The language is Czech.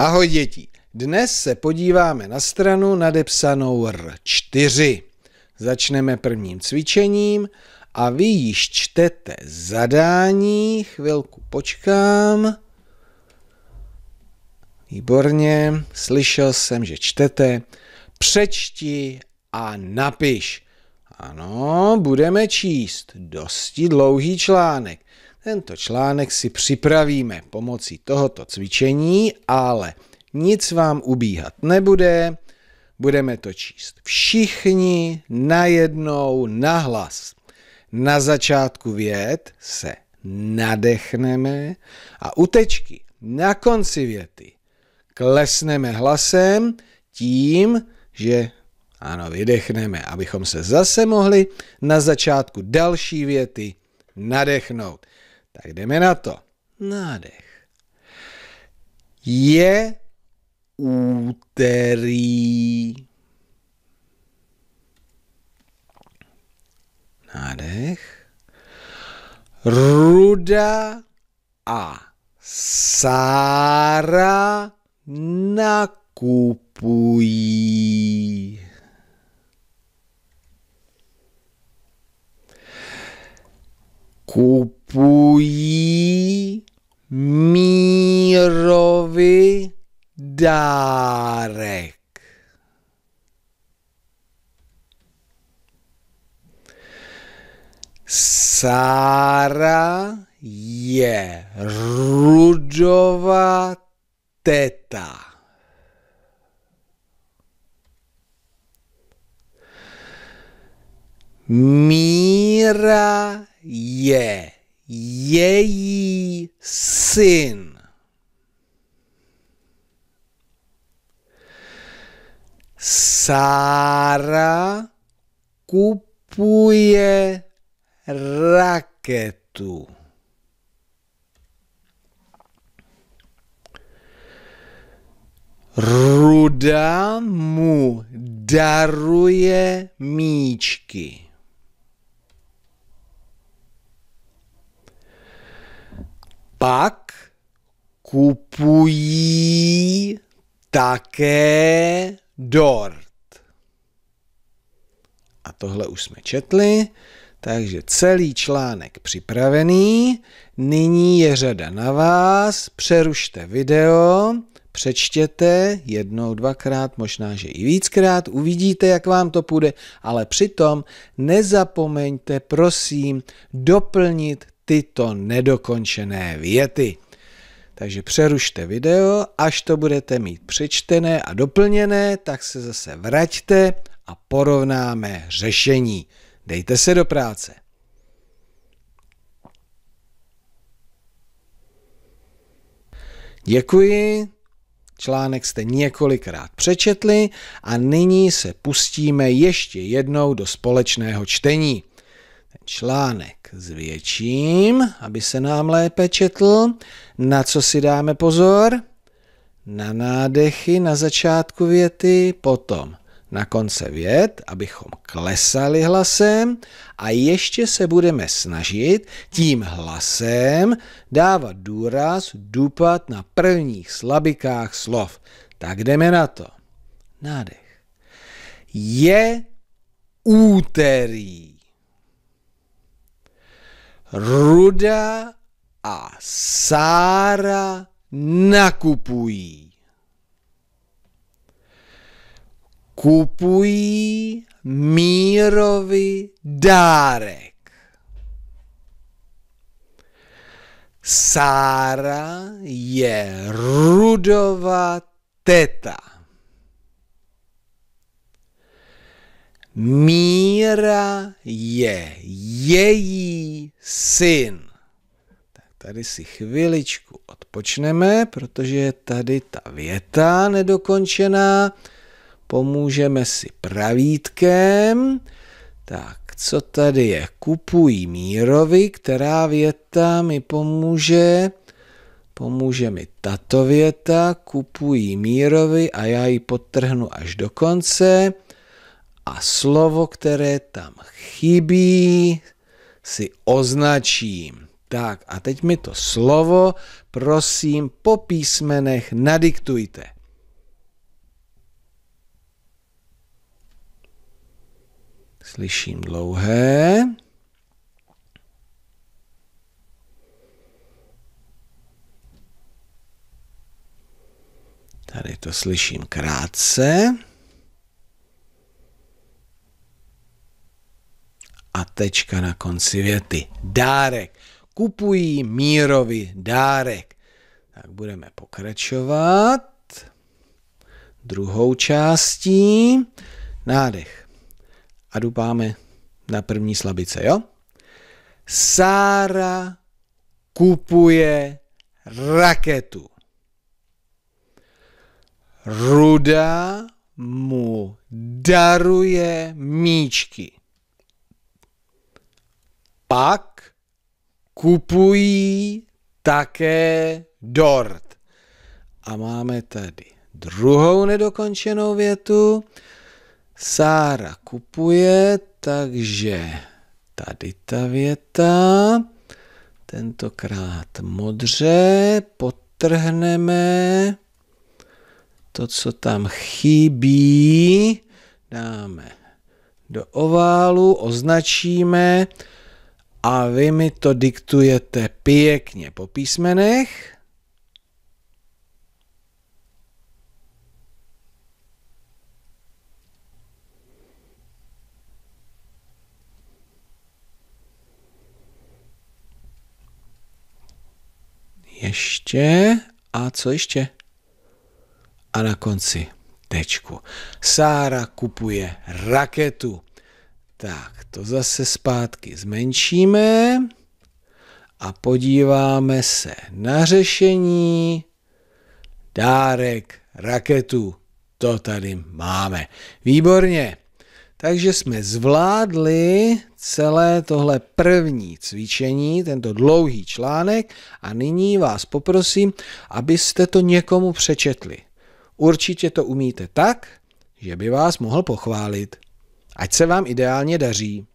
Ahoj děti, dnes se podíváme na stranu nadepsanou R4. Začneme prvním cvičením a vy již čtete zadání, chvilku počkám. Výborně, slyšel jsem, že čtete. Přečti a napiš. Ano, budeme číst dosti dlouhý článek. Tento článek si připravíme pomocí tohoto cvičení, ale nic vám ubíhat nebude, budeme to číst všichni najednou nahlas. Na začátku vět se nadechneme a tečky na konci věty klesneme hlasem tím, že ano, vydechneme, abychom se zase mohli na začátku další věty nadechnout. Tak jdeme na to. Nádech. Je úterý. Nádech. Ruda a Sára nakupují. Kup kupují mírovi dárek. Sára je rudová teta. Míra je její syn. Sára kupuje raketu. Ruda mu daruje míčky. pak kupují také dort. A tohle už jsme četli, takže celý článek připravený. Nyní je řada na vás. Přerušte video, přečtěte jednou, dvakrát, možná, že i víckrát. Uvidíte, jak vám to půjde, ale přitom nezapomeňte, prosím, doplnit tyto nedokončené věty. Takže přerušte video, až to budete mít přečtené a doplněné, tak se zase vraťte a porovnáme řešení. Dejte se do práce. Děkuji, článek jste několikrát přečetli a nyní se pustíme ještě jednou do společného čtení. Ten článek zvětším, aby se nám lépe četl. Na co si dáme pozor? Na nádechy na začátku věty, potom na konce vět, abychom klesali hlasem a ještě se budeme snažit tím hlasem dávat důraz, dupat na prvních slabikách slov. Tak jdeme na to. Nádech. Je úterý. Ruda a Sára nakupují. Kupují mírovi dárek. Sára je Rudova teta. Míra je její syn. Tak tady si chviličku odpočneme, protože je tady ta věta nedokončená. Pomůžeme si pravítkem. Tak, co tady je? Kupují Mírovi, která věta mi pomůže? Pomůže mi tato věta, kupují Mírovi a já ji potrhnu až do konce. A slovo, které tam chybí, si označím. Tak a teď mi to slovo, prosím, po písmenech nadiktujte. Slyším dlouhé. Tady to slyším krátce. tečka na konci věty. Dárek. Kupují mírovi dárek. Tak budeme pokračovat druhou částí. Nádech. A dupáme na první slabice, jo? Sára kupuje raketu. Ruda mu daruje míčky pak kupují také dort. A máme tady druhou nedokončenou větu. Sára kupuje, takže tady ta věta, tentokrát modře, potrhneme to, co tam chybí, dáme do oválu, označíme, a vy mi to diktujete pěkně po písmenech. Ještě a co ještě? A na konci tečku. Sára kupuje raketu. Tak, to zase zpátky zmenšíme a podíváme se na řešení dárek raketu. To tady máme. Výborně. Takže jsme zvládli celé tohle první cvičení, tento dlouhý článek a nyní vás poprosím, abyste to někomu přečetli. Určitě to umíte tak, že by vás mohl pochválit. Ať se vám ideálně daří